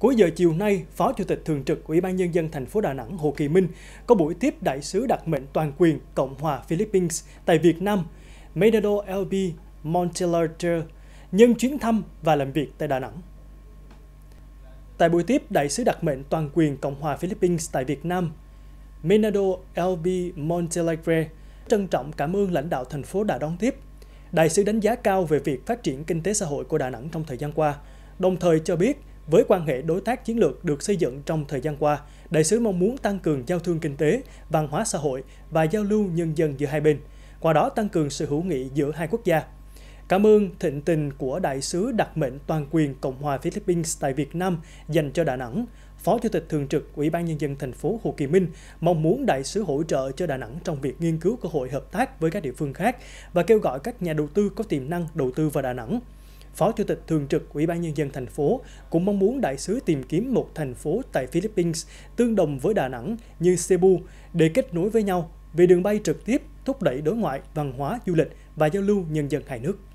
Cuối giờ chiều nay, Phó Chủ tịch Thường trực Ủy ban Nhân dân thành phố Đà Nẵng Hồ Kỳ Minh có buổi tiếp đại sứ đặc mệnh toàn quyền Cộng hòa Philippines tại Việt Nam, Medardo LB Montelarter, nhân chuyến thăm và làm việc tại Đà Nẵng. Tại buổi tiếp đại sứ đặc mệnh toàn quyền Cộng hòa Philippines tại Việt Nam, Menado LB Montelegre trân trọng cảm ơn lãnh đạo thành phố đã đón tiếp. Đại sứ đánh giá cao về việc phát triển kinh tế xã hội của Đà Nẵng trong thời gian qua, đồng thời cho biết với quan hệ đối tác chiến lược được xây dựng trong thời gian qua, đại sứ mong muốn tăng cường giao thương kinh tế, văn hóa xã hội và giao lưu nhân dân giữa hai bên, qua đó tăng cường sự hữu nghị giữa hai quốc gia. Cảm ơn thịnh tình của đại sứ đặc mệnh toàn quyền Cộng hòa Philippines tại Việt Nam dành cho Đà Nẵng. Phó Chủ tịch thường trực Ủy ban nhân dân thành phố Hồ kỳ Minh mong muốn đại sứ hỗ trợ cho Đà Nẵng trong việc nghiên cứu cơ hội hợp tác với các địa phương khác và kêu gọi các nhà đầu tư có tiềm năng đầu tư vào Đà Nẵng. Phó Chủ tịch Thường trực Ủy ban Nhân dân thành phố cũng mong muốn đại sứ tìm kiếm một thành phố tại Philippines tương đồng với Đà Nẵng như Cebu để kết nối với nhau về đường bay trực tiếp thúc đẩy đối ngoại, văn hóa, du lịch và giao lưu nhân dân hai nước.